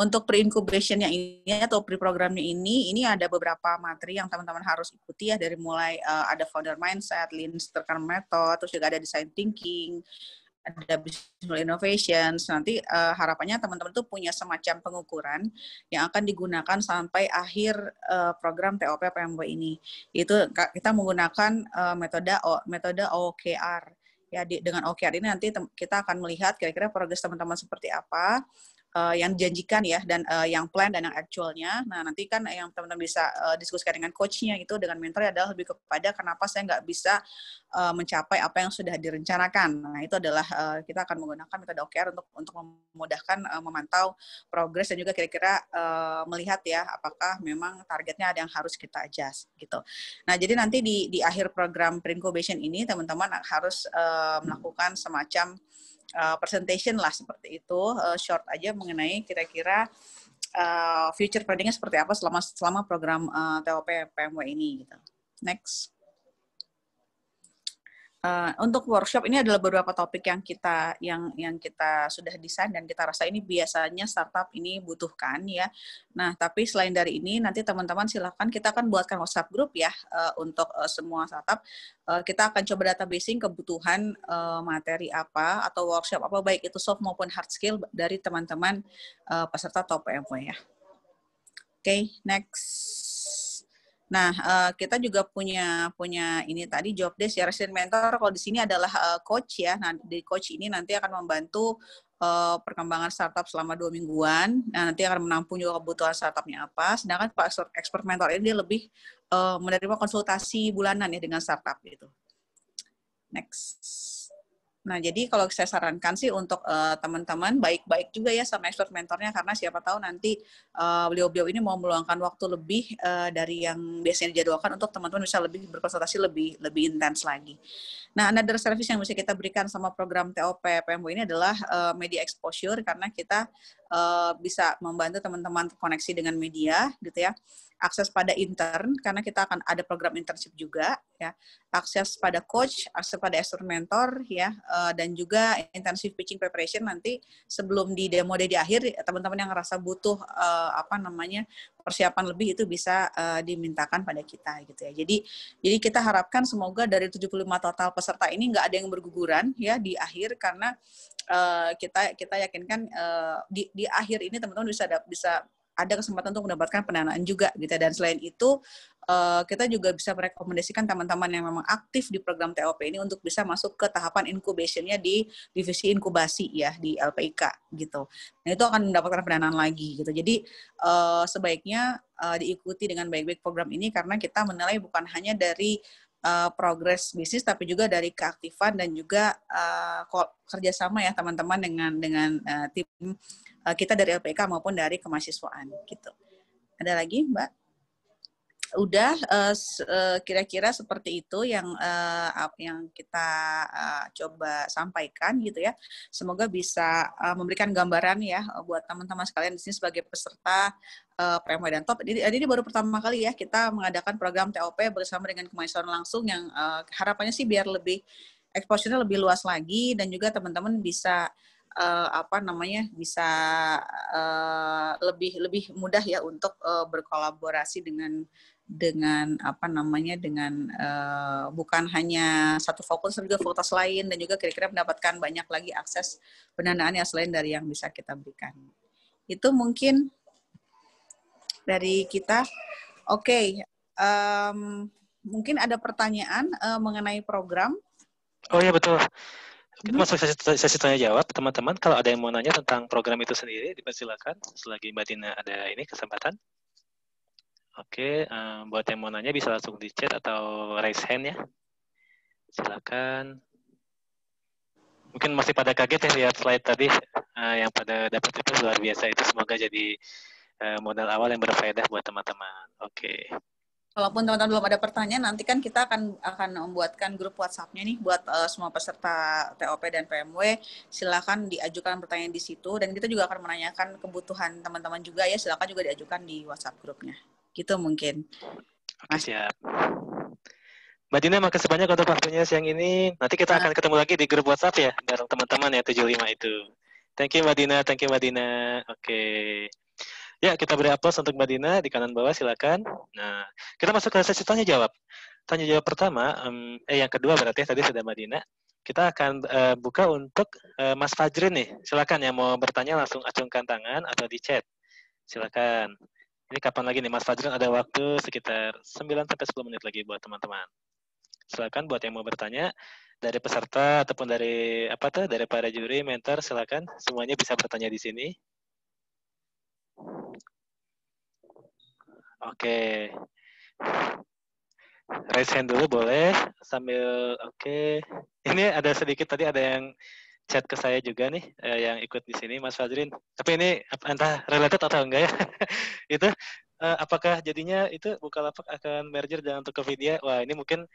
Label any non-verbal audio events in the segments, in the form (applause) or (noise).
Untuk pre incubation yang ini atau pre-programnya ini, ini ada beberapa materi yang teman-teman harus ikuti ya dari mulai uh, ada founder mindset, lean startup method, terus juga ada design thinking, ada business innovations. Nanti uh, harapannya teman-teman tuh punya semacam pengukuran yang akan digunakan sampai akhir uh, program TOP PMB ini. Itu kita menggunakan uh, metode o, metode OKR. Ya di, dengan OKR ini nanti kita akan melihat kira-kira progres teman-teman seperti apa uh, yang dijanjikan ya dan uh, yang plan dan yang actualnya. Nah nanti kan yang teman-teman bisa uh, diskusikan dengan coachnya itu dengan mentor adalah lebih kepada kenapa saya nggak bisa uh, mencapai apa yang sudah direncanakan. Nah itu adalah uh, kita akan menggunakan metode OKR untuk untuk memudahkan uh, memantau progres dan juga kira-kira uh, melihat ya apakah memang targetnya ada yang harus kita adjust gitu. Nah jadi nanti di di akhir program pre-incubation ini teman-teman harus uh, melakukan semacam uh, presentation lah seperti itu uh, short aja mengenai kira-kira uh, future planningnya seperti apa selama selama program uh, TOP PMW ini gitu. Next uh, untuk workshop ini adalah beberapa topik yang kita yang yang kita sudah desain dan kita rasa ini biasanya startup ini butuhkan ya. Nah, tapi selain dari ini nanti teman-teman silahkan kita akan buatkan WhatsApp group ya uh, untuk uh, semua startup. Uh, kita akan coba databasing kebutuhan uh, materi apa atau workshop apa baik itu soft maupun hard skill dari teman-teman uh, peserta top MW ya. Oke, okay, next. Nah, eh, kita juga punya punya ini tadi job desk ya resident mentor kalau di sini adalah eh, coach ya. Nah, di coach ini nanti akan membantu eh, perkembangan startup selama dua mingguan. Nah, nanti akan menampung juga kebutuhan startupnya apa. Sedangkan Pak expert, mentor ini dia lebih menerima konsultasi bulanan ya dengan startup itu Next. Nah, jadi kalau saya sarankan sih untuk uh, teman-teman baik-baik juga ya sama expert mentornya karena siapa tahu nanti beliau eh, beliau-beliau ini mau meluangkan waktu lebih uh, dari yang biasanya dijadwalkan untuk teman-teman bisa lebih berkonsultasi lebih lebih intens lagi. Nah, another service yang bisa kita berikan sama program TOP PMW ini adalah uh, media exposure karena kita uh, bisa membantu teman-teman terkoneksi dengan media gitu ya akses pada intern karena kita akan ada program internship juga ya akses pada coach akses pada expert mentor ya uh, dan juga intensive pitching preparation nanti sebelum di demo day di akhir teman-teman yang ngerasa butuh uh, apa namanya persiapan lebih itu bisa uh, dimintakan pada kita gitu ya jadi jadi kita harapkan semoga dari 75 total peserta ini nggak ada yang berguguran ya di akhir karena uh, kita kita yakinkan uh, di di akhir ini teman-teman bisa bisa ada kesempatan untuk mendapatkan pendanaan juga gitu ya. dan selain itu eh, kita juga bisa merekomendasikan teman-teman yang memang aktif di program TOP ini untuk bisa masuk ke tahapan incubationnya di divisi inkubasi ya di LPIK gitu nah itu akan mendapatkan pendanaan lagi gitu jadi eh, sebaiknya eh, diikuti dengan baik-baik program ini karena kita menilai bukan hanya dari progres bisnis tapi juga dari keaktifan dan juga uh, kerjasama ya teman-teman dengan dengan tim Eh, kita dari LPK maupun dari kemahasiswaan gitu. Ada lagi, Mbak? Udah eh, eh, kira-kira uh, seperti itu yang uh, yang kita uh, coba sampaikan gitu ya. Semoga bisa uh, memberikan gambaran ya buat teman-teman sekalian di sini sebagai peserta uh, dan TOP. Jadi, ini baru pertama kali ya kita mengadakan program TOP bersama dengan kemahasiswaan langsung yang uh, harapannya sih biar lebih eksposurnya lebih luas lagi dan juga teman-teman bisa uh, apa namanya bisa uh, lebih lebih mudah ya untuk uh, berkolaborasi dengan dengan apa namanya dengan uh, bukan hanya satu fokus tapi juga fokus lain dan juga kira-kira mendapatkan banyak lagi akses pendanaan yang selain dari yang bisa kita berikan itu mungkin dari kita oke okay. um, mungkin ada pertanyaan uh, mengenai program oh ya betul kita hmm. masuk sesi, sesi tanya jawab, teman-teman. Kalau ada yang mau nanya tentang program itu sendiri, dipersilakan. Selagi Mbak Tina ada ini kesempatan. Oke, um, buat yang mau nanya bisa langsung di chat atau raise hand ya. Silakan. Mungkin masih pada kaget ya lihat slide tadi uh, yang pada dapat itu luar biasa itu semoga jadi uh, modal awal yang berfaedah buat teman-teman. Oke. Okay. Kalaupun teman-teman belum ada pertanyaan, nanti kan kita akan akan membuatkan grup WhatsApp-nya nih buat uh, semua peserta TOP dan PMW. Silakan diajukan pertanyaan di situ dan kita juga akan menanyakan kebutuhan teman-teman juga ya. Silakan juga diajukan di WhatsApp grupnya. Gitu mungkin. Oke, siap. Mbak Dina, makasih banyak untuk waktunya siang ini. Nanti kita akan ketemu lagi di grup WhatsApp ya, bareng teman-teman ya, 75 itu. Thank you Mbak Dina, thank you Mbak Dina. Oke. Okay. Ya, kita beri aplaus untuk Mbak Dina di kanan bawah, silakan. Nah, kita masuk ke sesi tanya jawab. Tanya jawab pertama, um, eh yang kedua berarti ya, tadi sudah Mbak Dina. Kita akan uh, buka untuk uh, Mas Fajrin nih. Silakan yang mau bertanya langsung acungkan tangan atau di chat. Silakan. Ini kapan lagi nih Mas Fajrin ada waktu sekitar 9 sampai 10 menit lagi buat teman-teman. Silakan buat yang mau bertanya dari peserta ataupun dari apa tuh dari para juri, mentor silakan semuanya bisa bertanya di sini. Oke. Raise hand dulu boleh sambil oke. Okay. Ini ada sedikit tadi ada yang chat ke saya juga nih eh, yang ikut di sini Mas Fadrin. Tapi ini entah related atau enggak ya. (laughs) itu eh, apakah jadinya itu Bukalapak akan merger dengan Tokopedia? Wah, ini mungkin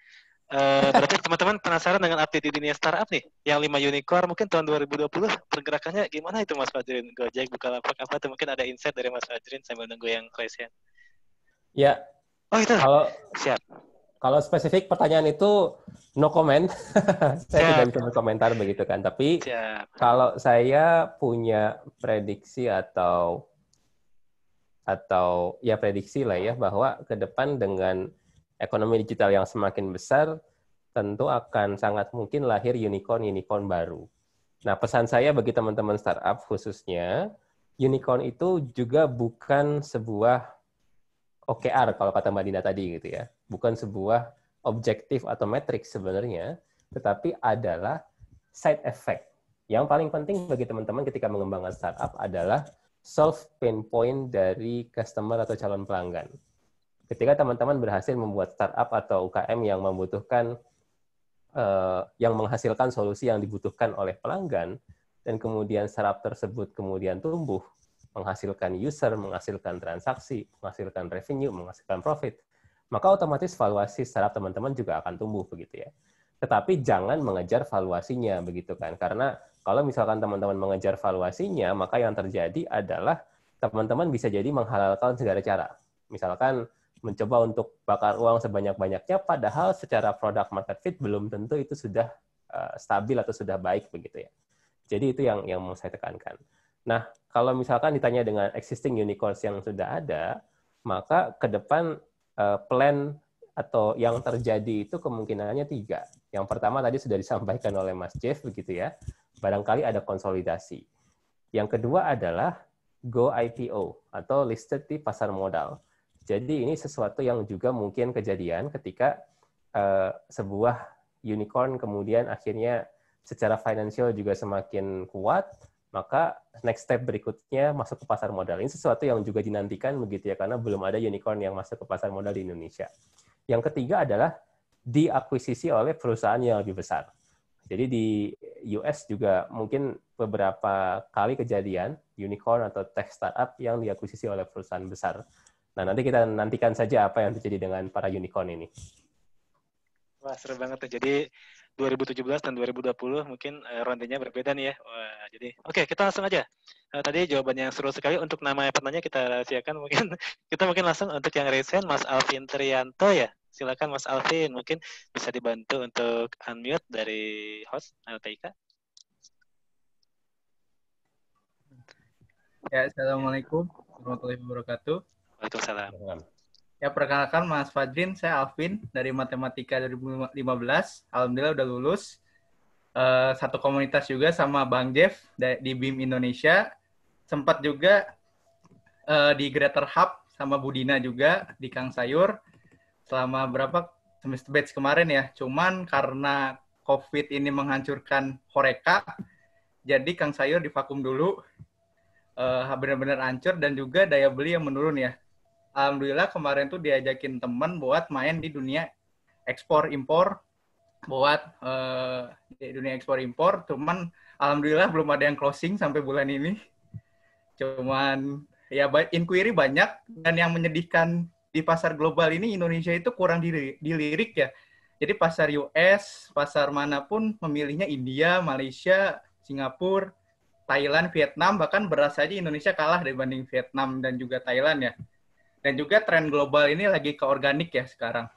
Eh, berarti teman-teman penasaran dengan update di dunia startup nih, yang lima unicorn mungkin tahun 2020 pergerakannya gimana itu Mas Fajrin? Gojek, Bukalapak, apa itu mungkin ada insight dari Mas Fajrin sambil nunggu yang question Ya. Oh itu. Kalau siap. Kalau spesifik pertanyaan itu no comment. (laughs) saya siap. tidak bisa berkomentar begitu kan. Tapi siap. kalau saya punya prediksi atau atau ya prediksi lah ya bahwa ke depan dengan ekonomi digital yang semakin besar, tentu akan sangat mungkin lahir unicorn-unicorn baru. Nah, pesan saya bagi teman-teman startup khususnya, unicorn itu juga bukan sebuah OKR kalau kata Mbak Dina tadi gitu ya. Bukan sebuah objektif atau metrik sebenarnya, tetapi adalah side effect. Yang paling penting bagi teman-teman ketika mengembangkan startup adalah solve pain point dari customer atau calon pelanggan ketika teman-teman berhasil membuat startup atau UKM yang membutuhkan uh, yang menghasilkan solusi yang dibutuhkan oleh pelanggan dan kemudian startup tersebut kemudian tumbuh menghasilkan user, menghasilkan transaksi, menghasilkan revenue, menghasilkan profit, maka otomatis valuasi startup teman-teman juga akan tumbuh begitu ya. Tetapi jangan mengejar valuasinya begitu kan. Karena kalau misalkan teman-teman mengejar valuasinya, maka yang terjadi adalah teman-teman bisa jadi menghalalkan segala cara. Misalkan mencoba untuk bakar uang sebanyak-banyaknya, padahal secara produk market fit belum tentu itu sudah uh, stabil atau sudah baik begitu ya. Jadi itu yang yang mau saya tekankan. Nah, kalau misalkan ditanya dengan existing unicorns yang sudah ada, maka ke depan uh, plan atau yang terjadi itu kemungkinannya tiga. Yang pertama tadi sudah disampaikan oleh Mas Jeff begitu ya, barangkali ada konsolidasi. Yang kedua adalah go IPO atau listed di pasar modal jadi ini sesuatu yang juga mungkin kejadian ketika uh, sebuah unicorn kemudian akhirnya secara finansial juga semakin kuat, maka next step berikutnya masuk ke pasar modal. Ini sesuatu yang juga dinantikan begitu ya, karena belum ada unicorn yang masuk ke pasar modal di Indonesia. Yang ketiga adalah diakuisisi oleh perusahaan yang lebih besar. Jadi di US juga mungkin beberapa kali kejadian unicorn atau tech startup yang diakuisisi oleh perusahaan besar Nah, nanti kita nantikan saja apa yang terjadi dengan para unicorn ini. Wah, seru banget tuh. Jadi 2017 dan 2020 mungkin uh, eh, rondenya berbeda nih ya. Wah, jadi oke, okay, kita langsung aja. Uh, tadi jawaban yang seru sekali untuk nama pertanyaan kita rahasiakan mungkin (laughs) kita mungkin langsung untuk yang recent Mas Alvin Trianto ya. Silakan Mas Alvin, mungkin bisa dibantu untuk unmute dari host LTIK. Eh, ya, Assalamualaikum warahmatullahi wabarakatuh. Waalaikumsalam. Ya, perkenalkan Mas Fadrin, saya Alvin dari Matematika 2015. Alhamdulillah udah lulus. Uh, satu komunitas juga sama Bang Jeff di BIM Indonesia. Sempat juga uh, di Greater Hub sama Budina juga di Kang Sayur selama berapa semester batch kemarin ya. Cuman karena COVID ini menghancurkan Horeca, jadi Kang Sayur divakum dulu. Uh, benar-benar hancur dan juga daya beli yang menurun ya alhamdulillah kemarin tuh diajakin temen buat main di dunia ekspor impor buat uh, di dunia ekspor impor cuman alhamdulillah belum ada yang closing sampai bulan ini cuman ya inquiry banyak dan yang menyedihkan di pasar global ini Indonesia itu kurang dilirik, ya jadi pasar US pasar manapun memilihnya India Malaysia Singapura Thailand Vietnam bahkan beras aja Indonesia kalah dibanding Vietnam dan juga Thailand ya dan juga tren global ini lagi ke organik ya sekarang.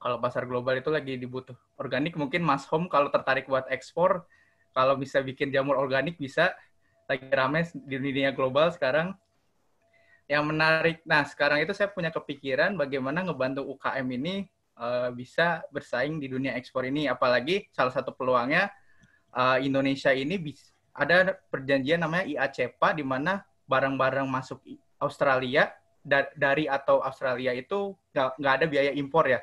Kalau pasar global itu lagi dibutuh. Organik mungkin Mas Home kalau tertarik buat ekspor, kalau bisa bikin jamur organik bisa. Lagi rame di dunia global sekarang. Yang menarik, nah sekarang itu saya punya kepikiran bagaimana ngebantu UKM ini uh, bisa bersaing di dunia ekspor ini. Apalagi salah satu peluangnya uh, Indonesia ini bisa, ada perjanjian namanya IACPA di mana barang-barang masuk Australia dari atau Australia itu nggak ada biaya impor ya.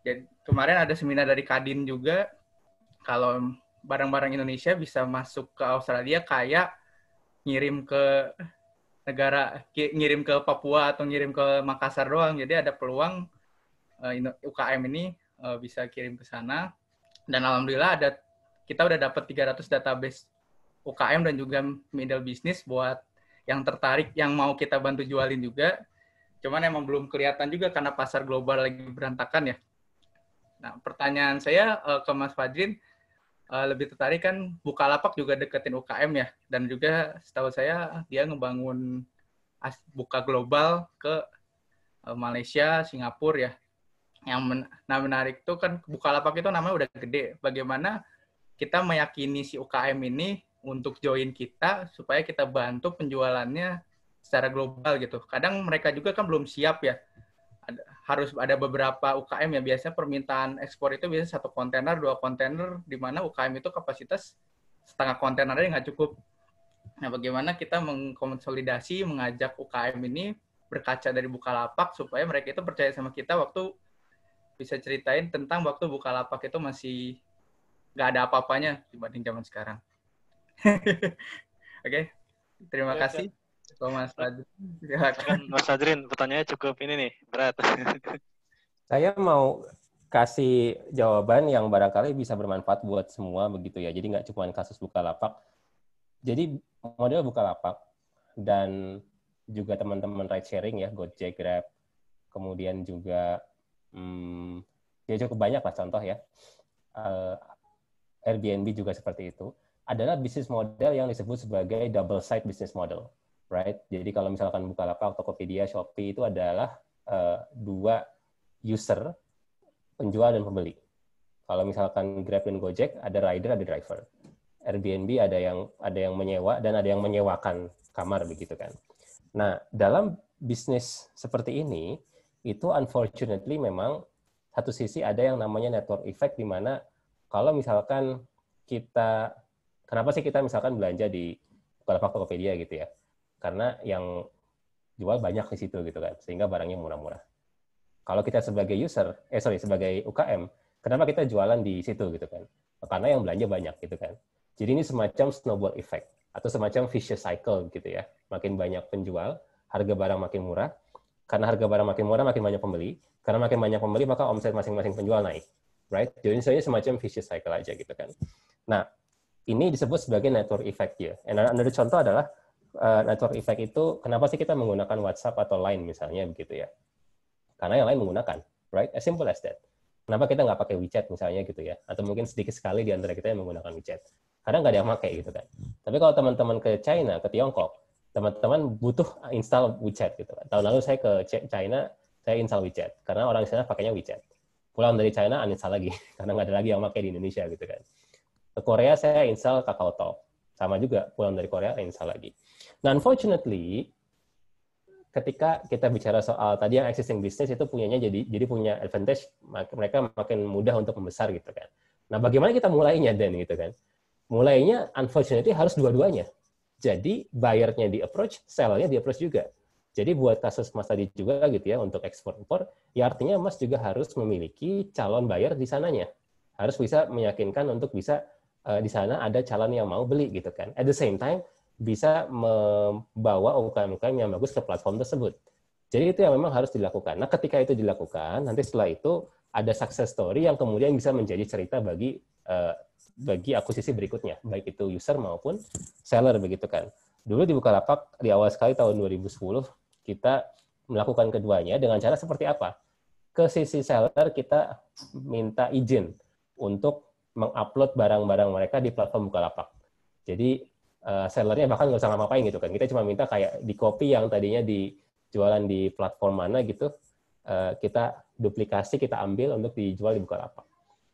Jadi kemarin ada seminar dari Kadin juga kalau barang-barang Indonesia bisa masuk ke Australia kayak ngirim ke negara ngirim ke Papua atau ngirim ke Makassar doang. Jadi ada peluang eh, UKM ini eh, bisa kirim ke sana. Dan alhamdulillah ada kita udah dapat 300 database UKM dan juga middle business buat yang tertarik yang mau kita bantu jualin juga cuman emang belum kelihatan juga karena pasar global lagi berantakan ya nah pertanyaan saya uh, ke Mas Fadrin eh, lebih tertarik kan Bukalapak juga deketin UKM ya dan juga setahu saya dia ngebangun buka global ke eh, Malaysia Singapura ya yang men nah, menarik tuh kan Bukalapak itu namanya udah gede bagaimana kita meyakini si UKM ini untuk join kita supaya kita bantu penjualannya secara global gitu. Kadang mereka juga kan belum siap ya. Ada, harus ada beberapa UKM ya biasanya permintaan ekspor itu biasanya satu kontainer, dua kontainer di mana UKM itu kapasitas setengah kontainer kontainernya nggak cukup. Nah, bagaimana kita mengkonsolidasi, mengajak UKM ini berkaca dari Bukalapak supaya mereka itu percaya sama kita waktu bisa ceritain tentang waktu Bukalapak itu masih nggak ada apa-apanya dibanding zaman sekarang. (laughs) Oke, terima ya, kasih. Ya. (laughs) Mas Adrin. Mas Adrin, pertanyaannya cukup ini nih, berat. (laughs) Saya mau kasih jawaban yang barangkali bisa bermanfaat buat semua begitu ya. Jadi nggak cuma kasus Bukalapak. Jadi model Bukalapak dan juga teman-teman ride sharing ya, Gojek, Grab, kemudian juga hmm, ya cukup banyak lah contoh ya. Uh, Airbnb juga seperti itu adalah bisnis model yang disebut sebagai double side business model, right? Jadi kalau misalkan Bukalapak, Tokopedia, Shopee itu adalah uh, dua user, penjual dan pembeli. Kalau misalkan Grab dan Gojek ada rider, ada driver. Airbnb ada yang ada yang menyewa dan ada yang menyewakan kamar begitu kan. Nah, dalam bisnis seperti ini itu unfortunately memang satu sisi ada yang namanya network effect di mana kalau misalkan kita Kenapa sih kita misalkan belanja di Bukalapak Tokopedia gitu ya? Karena yang jual banyak di situ gitu kan, sehingga barangnya murah-murah. Kalau kita sebagai user, eh sorry, sebagai UKM, kenapa kita jualan di situ gitu kan? Karena yang belanja banyak gitu kan. Jadi ini semacam snowball effect atau semacam vicious cycle gitu ya. Makin banyak penjual, harga barang makin murah. Karena harga barang makin murah, makin banyak pembeli. Karena makin banyak pembeli, maka omset masing-masing penjual naik. Right? Jadi ini semacam vicious cycle aja gitu kan. Nah, ini disebut sebagai network effect ya. Another contoh adalah uh, network effect itu kenapa sih kita menggunakan WhatsApp atau Line misalnya begitu ya? Karena yang lain menggunakan, right? As simple as that. Kenapa kita nggak pakai WeChat misalnya gitu ya? Atau mungkin sedikit sekali di antara kita yang menggunakan WeChat. Kadang nggak ada yang pakai gitu kan. Tapi kalau teman-teman ke China, ke Tiongkok, teman-teman butuh install WeChat gitu kan. Tahun lalu saya ke China, saya install WeChat karena orang di sana pakainya WeChat. Pulang dari China uninstall lagi (laughs) karena nggak ada lagi yang pakai di Indonesia gitu kan ke Korea saya install Kakao Talk. Sama juga pulang dari Korea install lagi. Nah, unfortunately ketika kita bicara soal tadi yang existing business itu punyanya jadi jadi punya advantage mereka makin mudah untuk membesar gitu kan. Nah, bagaimana kita mulainya dan gitu kan? Mulainya unfortunately harus dua-duanya. Jadi buyernya di approach, sellernya di approach juga. Jadi buat kasus Mas tadi juga gitu ya untuk ekspor impor, ya artinya Mas juga harus memiliki calon buyer di sananya. Harus bisa meyakinkan untuk bisa Eh, di sana ada calon yang mau beli gitu kan. At the same time bisa membawa UKM-UKM yang bagus ke platform tersebut. Jadi itu yang memang harus dilakukan. Nah, ketika itu dilakukan, nanti setelah itu ada success story yang kemudian bisa menjadi cerita bagi uh, bagi akuisisi berikutnya, baik itu user maupun seller begitu kan. Dulu di Bukalapak di awal sekali tahun 2010 kita melakukan keduanya dengan cara seperti apa? Ke sisi seller kita minta izin untuk mengupload barang-barang mereka di platform Bukalapak. Jadi uh, sellernya bahkan nggak usah ngapain gitu kan. Kita cuma minta kayak di copy yang tadinya dijualan di platform mana gitu, uh, kita duplikasi, kita ambil untuk dijual di Bukalapak.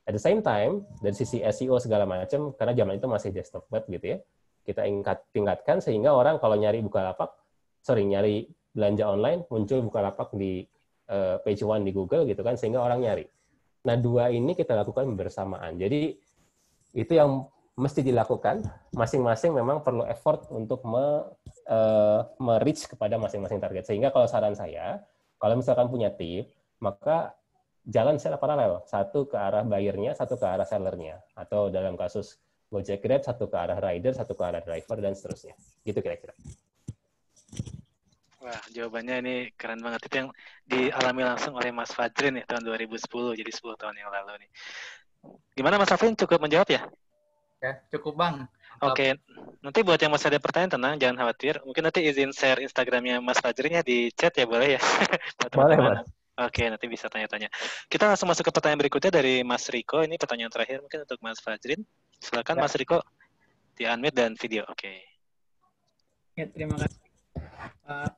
At the same time, dari sisi SEO segala macam, karena zaman itu masih desktop web gitu ya, kita ingat, tingkatkan sehingga orang kalau nyari Bukalapak, sorry, nyari belanja online, muncul Bukalapak di uh, page one di Google gitu kan, sehingga orang nyari. Nah, dua ini kita lakukan bersamaan. Jadi, itu yang mesti dilakukan. Masing-masing memang perlu effort untuk me, uh, eh, merich kepada masing-masing target. Sehingga kalau saran saya, kalau misalkan punya tip, maka jalan secara paralel. Satu ke arah buyernya, satu ke arah seller-nya. Atau dalam kasus Gojek Grab, satu ke arah rider, satu ke arah driver, dan seterusnya. Gitu kira-kira. Wah, jawabannya ini keren banget. Itu yang dialami langsung oleh Mas Fajrin ya tahun 2010, jadi 10 tahun yang lalu nih. Gimana Mas Fadrin cukup menjawab ya? Ya, cukup Bang. Oke, okay. nanti buat yang masih ada pertanyaan tenang, jangan khawatir. Mungkin nanti izin share Instagramnya Mas Fadrin ya di chat ya boleh ya. (laughs) boleh, Mas. Oke, nanti bisa tanya-tanya. Kita langsung masuk ke pertanyaan berikutnya dari Mas Riko. Ini pertanyaan terakhir mungkin untuk Mas Fajrin. Silakan ya. Mas Riko di unmute dan video. Oke. Okay. Ya, terima kasih. Uh,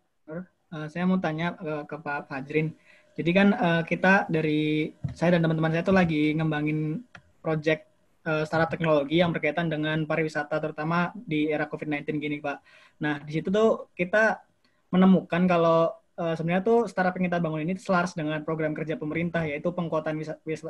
Eh, saya mau tanya uh, ke Pak Fajrin. Jadi kan uh, kita dari saya dan teman-teman saya itu lagi ngembangin project uh, startup teknologi yang berkaitan dengan pariwisata terutama di era COVID-19 gini, Pak. Nah, di situ tuh kita menemukan kalau uh, sebenarnya tuh startup yang kita bangun ini selaras dengan program kerja pemerintah yaitu pengkuatan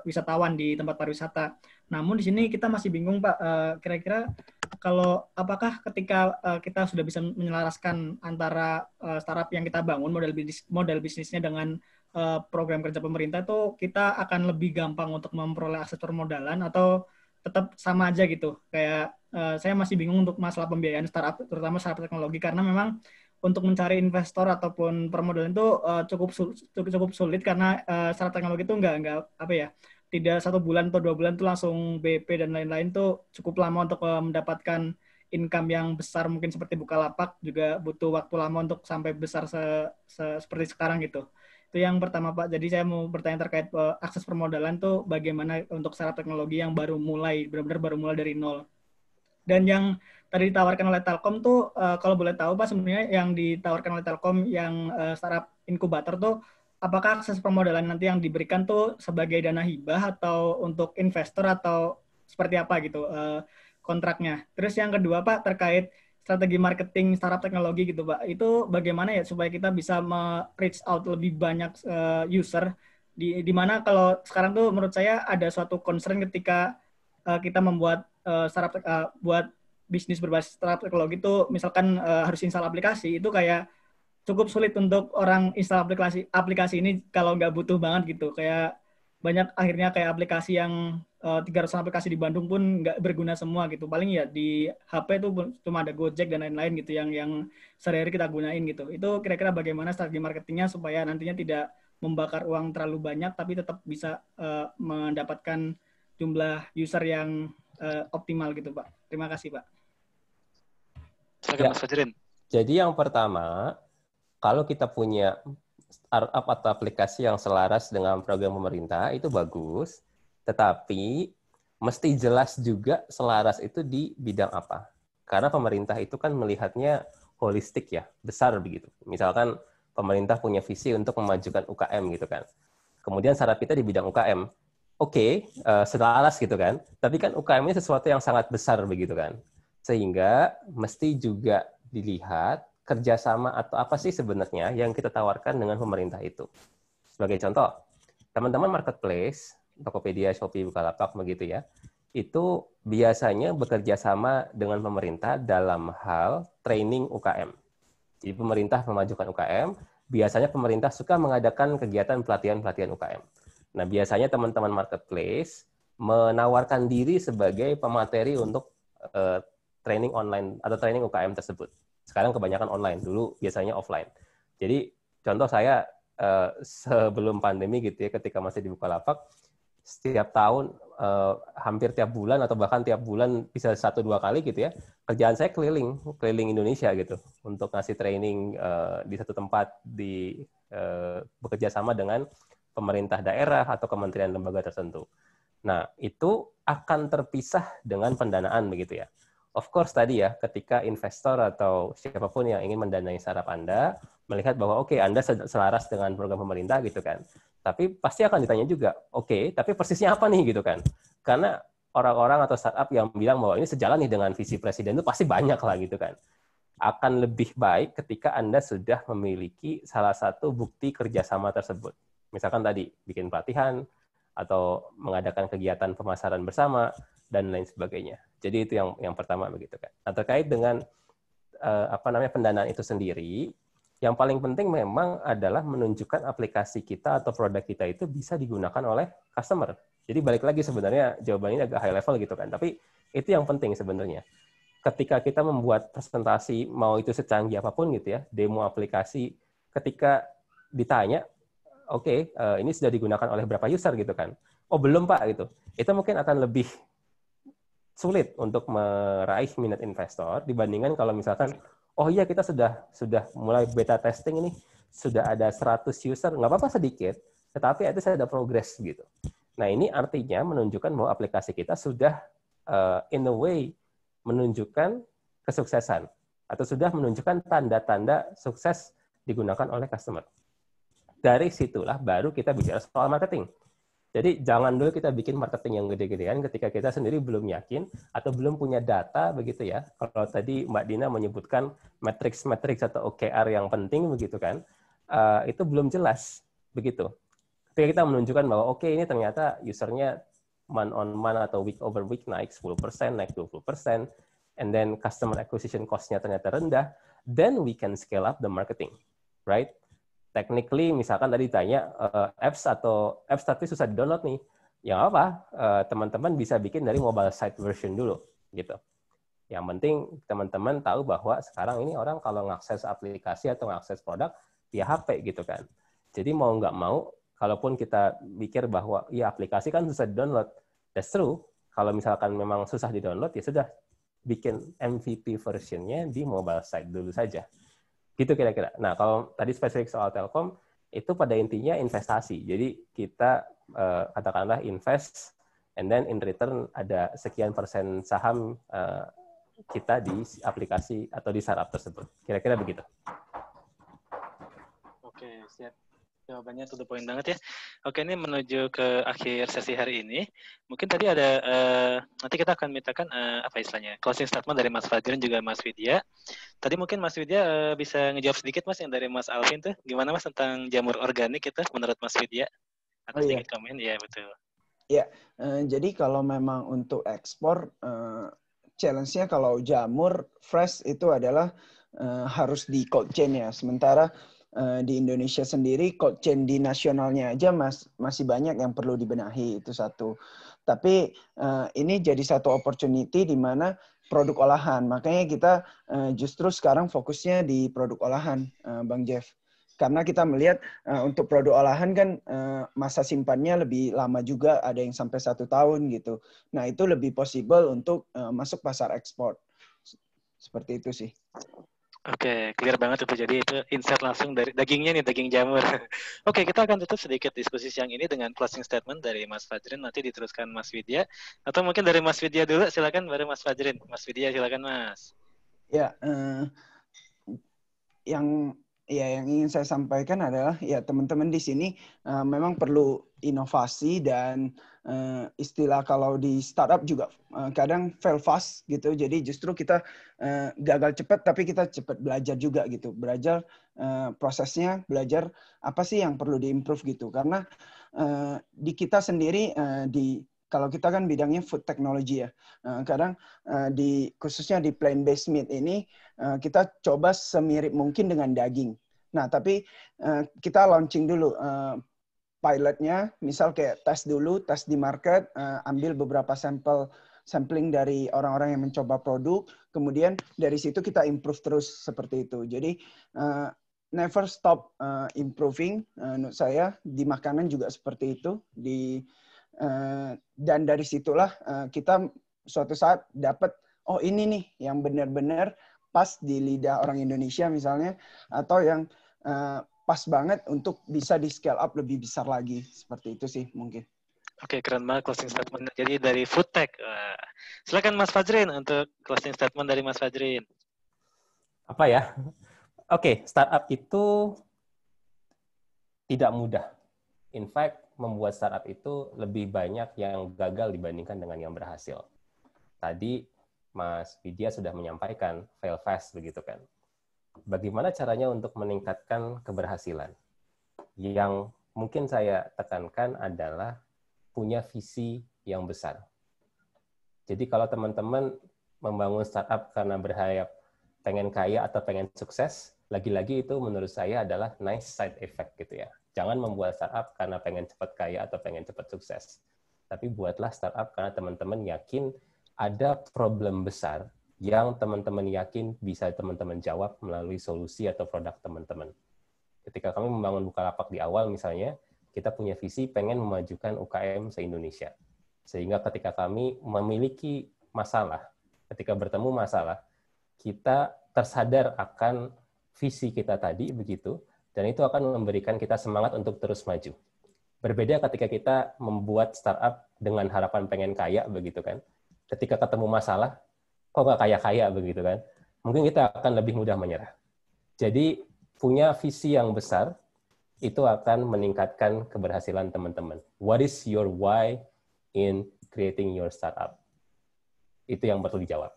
wisatawan di tempat pariwisata. Namun di sini kita masih bingung, Pak, kira-kira uh, kira -kira kalau apakah ketika uh, kita sudah bisa menyelaraskan antara uh, startup yang kita bangun model bisnis model bisnisnya dengan uh, program kerja pemerintah itu kita akan lebih gampang untuk memperoleh akses permodalan atau tetap sama aja gitu kayak uh, saya masih bingung untuk masalah pembiayaan startup terutama startup teknologi karena memang untuk mencari investor ataupun permodalan itu uh, cukup sulit, cukup sulit karena uh, startup teknologi itu nggak nggak apa ya tidak satu bulan atau dua bulan tuh langsung BP dan lain-lain tuh cukup lama untuk eh, mendapatkan income yang besar mungkin seperti buka lapak juga butuh waktu lama untuk sampai besar se -se seperti sekarang gitu. Itu yang pertama Pak. Jadi saya mau bertanya terkait uh, akses permodalan tuh bagaimana untuk startup teknologi yang baru mulai, benar-benar baru mulai dari nol. Dan yang tadi ditawarkan oleh Telkom tuh uh, kalau boleh tahu Pak sebenarnya yang ditawarkan oleh Telkom yang uh, startup inkubator tuh apakah akses permodalan nanti yang diberikan tuh sebagai dana hibah atau untuk investor atau seperti apa gitu eh, kontraknya. Terus yang kedua Pak terkait strategi marketing startup teknologi gitu Pak. Itu bagaimana ya supaya kita bisa reach out lebih banyak eh, user di di mana kalau sekarang tuh menurut saya ada suatu concern ketika eh, kita membuat startup buat bisnis berbasis startup teknologi itu misalkan harus install aplikasi itu kayak cukup sulit untuk orang install aplikasi aplikasi ini kalau nggak butuh banget gitu kayak banyak akhirnya kayak aplikasi yang uh, eh, 300 aplikasi di Bandung pun nggak berguna semua gitu paling ya di HP itu cuma ada Gojek dan lain-lain gitu yang yang sehari-hari kita gunain gitu itu kira-kira bagaimana strategi marketingnya supaya nantinya tidak membakar uang terlalu banyak tapi tetap bisa uh, mendapatkan jumlah user yang uh, optimal gitu Pak. Terima kasih Pak. Ya. Jadi yang pertama kalau kita punya startup atau aplikasi yang selaras dengan program pemerintah itu bagus, tetapi mesti jelas juga selaras itu di bidang apa. Karena pemerintah itu kan melihatnya holistik ya, besar begitu. Misalkan pemerintah punya visi untuk memajukan UKM gitu kan. Kemudian secara kita di bidang UKM, oke, okay, uh, eh, selaras gitu kan. Tapi kan UKM ini sesuatu yang sangat besar begitu kan. Sehingga mesti juga dilihat kerjasama atau apa sih sebenarnya yang kita tawarkan dengan pemerintah itu. Sebagai contoh, teman-teman marketplace, Tokopedia, Shopee, Bukalapak, begitu ya, itu biasanya bekerja sama dengan pemerintah dalam hal training UKM. Jadi pemerintah memajukan UKM, biasanya pemerintah suka mengadakan kegiatan pelatihan-pelatihan UKM. Nah, biasanya teman-teman marketplace menawarkan diri sebagai pemateri untuk uh, training online atau training UKM tersebut. Sekarang kebanyakan online, dulu biasanya offline. Jadi contoh saya eh, sebelum pandemi gitu ya, ketika masih di Bukalapak, setiap tahun eh, hampir tiap bulan atau bahkan tiap bulan bisa satu dua kali gitu ya kerjaan saya keliling keliling Indonesia gitu untuk ngasih training eh, di satu tempat di bekerja sama dengan pemerintah daerah atau kementerian lembaga tertentu. Nah itu akan terpisah dengan pendanaan begitu ya. Of course tadi ya, ketika investor atau siapapun yang ingin mendanai startup Anda, melihat bahwa oke okay, Anda selaras dengan program pemerintah gitu kan. Tapi pasti akan ditanya juga, oke, okay, tapi persisnya apa nih gitu kan. Karena orang-orang atau startup yang bilang bahwa ini sejalan nih dengan visi presiden itu pasti banyak lah gitu kan. Akan lebih baik ketika Anda sudah memiliki salah satu bukti kerjasama tersebut. Misalkan tadi, bikin pelatihan, atau mengadakan kegiatan pemasaran bersama, dan lain sebagainya. Jadi itu yang yang pertama begitu kan. Nah, terkait dengan uh, apa namanya pendanaan itu sendiri, yang paling penting memang adalah menunjukkan aplikasi kita atau produk kita itu bisa digunakan oleh customer. Jadi balik lagi sebenarnya jawabannya agak high level gitu kan, tapi itu yang penting sebenarnya. Ketika kita membuat presentasi mau itu secanggih apapun gitu ya, demo aplikasi, ketika ditanya, oke okay, eh, ini sudah digunakan oleh berapa user gitu kan? Oh belum pak gitu. Itu mungkin akan lebih sulit untuk meraih minat investor dibandingkan kalau misalkan oh iya kita sudah sudah mulai beta testing ini sudah ada 100 user nggak apa-apa sedikit tetapi itu saya ada progres gitu. Nah ini artinya menunjukkan bahwa aplikasi kita sudah uh, in a way menunjukkan kesuksesan atau sudah menunjukkan tanda-tanda sukses digunakan oleh customer. Dari situlah baru kita bicara soal marketing. Jadi jangan dulu kita bikin marketing yang gede-gedean ketika kita sendiri belum yakin atau belum punya data begitu ya. Kalau tadi Mbak Dina menyebutkan matriks-matriks atau OKR yang penting begitu kan, uh, itu belum jelas begitu. Ketika kita menunjukkan bahwa oke okay, ini ternyata usernya month on month atau week over week naik 10%, naik 20%, and then customer acquisition cost-nya ternyata rendah, then we can scale up the marketing, right? technically misalkan tadi tanya uh, eh, apps atau apps tapi susah di-download nih. Ya apa, teman eh, teman-teman bisa bikin dari mobile site version dulu gitu. Yang penting teman-teman tahu bahwa sekarang ini orang kalau ngakses aplikasi atau ngakses produk via HP gitu kan. Jadi mau nggak mau, kalaupun kita pikir bahwa ya aplikasi kan susah di-download, that's true. Kalau misalkan memang susah di-download, ya sudah bikin MVP versionnya di mobile site dulu saja Gitu kira-kira. Nah, kalau tadi spesifik soal Telkom, itu pada intinya investasi. Jadi kita uh, katakanlah invest, and then in return ada sekian persen saham uh, kita di aplikasi atau di startup tersebut. Kira-kira begitu. Oke, siap. Jawabannya to the point banget ya. Oke, ini menuju ke akhir sesi hari ini. Mungkin tadi ada, uh, nanti kita akan mintakan uh, apa istilahnya, closing statement dari Mas Fajrin juga Mas Widya. Tadi mungkin Mas Widya uh, bisa ngejawab sedikit Mas yang dari Mas Alvin tuh. Gimana Mas tentang jamur organik itu menurut Mas Widya? Atau oh, iya. sedikit komen? ya betul. Ya uh, jadi kalau memang untuk ekspor, uh, challenge-nya kalau jamur fresh itu adalah uh, harus di cold chain ya. Sementara Eh, di Indonesia sendiri cold chain di nasionalnya aja mas masih banyak yang perlu dibenahi itu satu. Tapi uh, ini jadi satu opportunity di mana produk olahan. Makanya kita uh, justru sekarang fokusnya di produk olahan, uh, Bang Jeff. Karena kita melihat uh, untuk produk olahan kan uh, masa simpannya lebih lama juga, ada yang sampai satu tahun gitu. Nah itu lebih possible untuk uh, masuk pasar ekspor. Seperti itu sih. Oke, okay, clear banget itu. Jadi itu insert langsung dari dagingnya nih, daging jamur. (laughs) Oke, okay, kita akan tutup sedikit diskusi siang ini dengan closing statement dari Mas Fajrin. Nanti diteruskan Mas Widya. Atau mungkin dari Mas Widya dulu, silakan baru Mas Fajrin. Mas Widya, silakan Mas. Ya, eh, yang ya yang ingin saya sampaikan adalah ya teman-teman di sini eh, memang perlu inovasi dan uh, istilah kalau di startup juga uh, kadang fail fast gitu. Jadi justru kita uh, gagal cepat tapi kita cepat belajar juga gitu. Belajar uh, prosesnya, belajar apa sih yang perlu diimprove gitu. Karena uh, di kita sendiri uh, di kalau kita kan bidangnya food technology ya. Uh, kadang uh, di khususnya di plant based meat ini uh, kita coba semirip mungkin dengan daging. Nah, tapi uh, kita launching dulu uh, pilotnya, misal kayak tes dulu, tes di market, uh, ambil beberapa sampel sampling dari orang-orang yang mencoba produk, kemudian dari situ kita improve terus seperti itu. Jadi uh, never stop uh, improving, uh, menurut saya di makanan juga seperti itu. Di uh, dan dari situlah uh, kita suatu saat dapat oh ini nih yang benar-benar pas di lidah orang Indonesia misalnya atau yang uh, pas banget untuk bisa di scale up lebih besar lagi seperti itu sih mungkin. Oke, okay, keren banget closing statement. Jadi dari food tech. Uh, silakan Mas Fajrin untuk closing statement dari Mas Fajrin. Apa ya? Oke, okay, startup itu tidak mudah. In fact, membuat startup itu lebih banyak yang gagal dibandingkan dengan yang berhasil. Tadi Mas Widya sudah menyampaikan fail fast begitu kan bagaimana caranya untuk meningkatkan keberhasilan. Yang mungkin saya tekankan adalah punya visi yang besar. Jadi kalau teman-teman membangun startup karena berharap pengen kaya atau pengen sukses, lagi-lagi itu menurut saya adalah nice side effect gitu ya. Jangan membuat startup karena pengen cepat kaya atau pengen cepat sukses. Tapi buatlah startup karena teman-teman yakin ada problem besar yang teman-teman yakin bisa teman-teman jawab melalui solusi atau produk teman-teman. Ketika kami membangun Bukalapak di awal misalnya, kita punya visi pengen memajukan UKM se-Indonesia. Sehingga ketika kami memiliki masalah, ketika bertemu masalah, kita tersadar akan visi kita tadi begitu, dan itu akan memberikan kita semangat untuk terus maju. Berbeda ketika kita membuat startup dengan harapan pengen kaya begitu kan. Ketika ketemu masalah, kok nggak kaya-kaya begitu kan? Mungkin kita akan lebih mudah menyerah. Jadi punya visi yang besar itu akan meningkatkan keberhasilan teman-teman. What is your why in creating your startup? Itu yang perlu dijawab.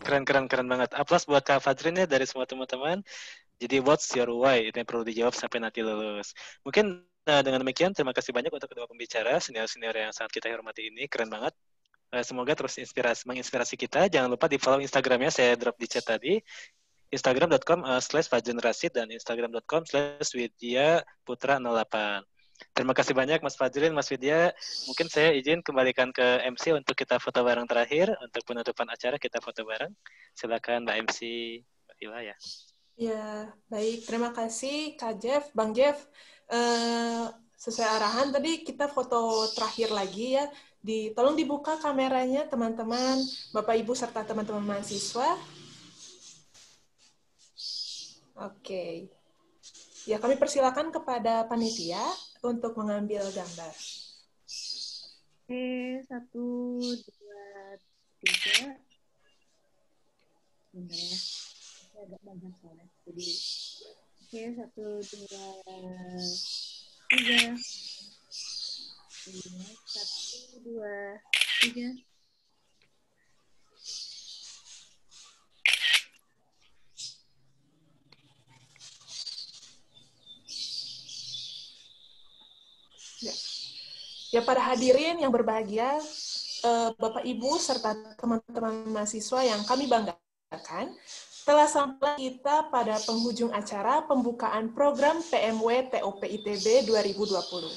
Keren, keren, keren banget. Aplaus buat Kak Fadrin ya dari semua teman-teman. Jadi what's your why? Itu yang perlu dijawab sampai nanti lulus. Mungkin Nah, dengan demikian, terima kasih banyak untuk kedua pembicara, senior-senior yang sangat kita hormati ini. Keren banget. Eh, semoga terus inspirasi menginspirasi kita. Jangan lupa di follow Instagramnya saya drop di chat tadi. Instagram.com eh, slash dan Instagram.com slash Widya Putra 08. Terima kasih banyak Mas Fajrin, Mas Widya. Mungkin saya izin kembalikan ke MC untuk kita foto bareng terakhir. Untuk penutupan acara kita foto bareng. Silakan Mbak MC, Mbak Ila ya. Ya, baik. Terima kasih Kak Jeff, Bang Jeff. Uh, sesuai arahan tadi kita foto terakhir lagi ya di tolong dibuka kameranya teman-teman, Bapak Ibu serta teman-teman mahasiswa. Oke. Ya, kami persilakan kepada panitia untuk mengambil gambar. Oke, satu, dua, tiga. Ya. oke, satu, dua, tiga. Ini, satu, dua tiga Ya. ya para hadirin yang berbahagia, eh, Bapak Ibu serta teman-teman mahasiswa yang kami banggakan, telah sampai kita pada penghujung acara pembukaan program PMW TOP ITB 2020.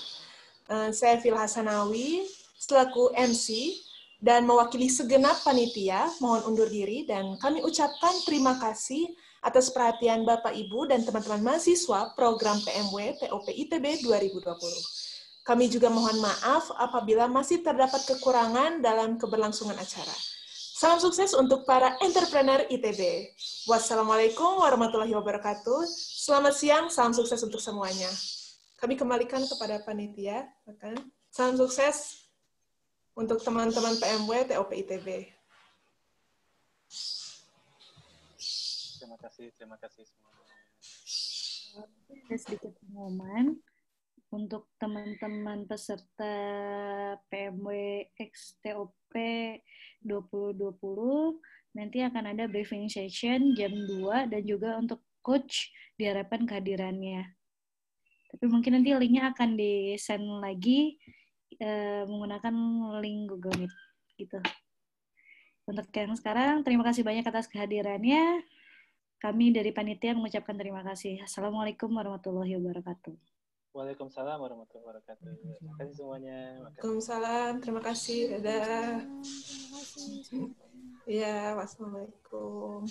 Saya Phil Hasanawi, selaku MC dan mewakili segenap panitia mohon undur diri dan kami ucapkan terima kasih atas perhatian Bapak Ibu dan teman-teman mahasiswa program PMW POP ITB 2020. Kami juga mohon maaf apabila masih terdapat kekurangan dalam keberlangsungan acara. Salam sukses untuk para entrepreneur ITB. Wassalamualaikum warahmatullahi wabarakatuh. Selamat siang, salam sukses untuk semuanya. Kami kembalikan kepada panitia. Salam sukses. Untuk teman-teman PMW, TOP ITB. Terima kasih, terima kasih semuanya. Ada sedikit pengumuman untuk teman-teman peserta PMW XTOP 2020 nanti akan ada briefing session jam 2 dan juga untuk coach diharapkan kehadirannya. Tapi mungkin nanti linknya akan di-send lagi Eh, menggunakan link Google Meet gitu. Untuk yang sekarang, terima kasih banyak atas kehadirannya. Kami dari panitia mengucapkan terima kasih. Assalamualaikum warahmatullahi wabarakatuh. Waalaikumsalam warahmatullahi wabarakatuh. Terima kasih semuanya. Waalaikumsalam. Terima kasih. Dadah. Iya, wassalamualaikum.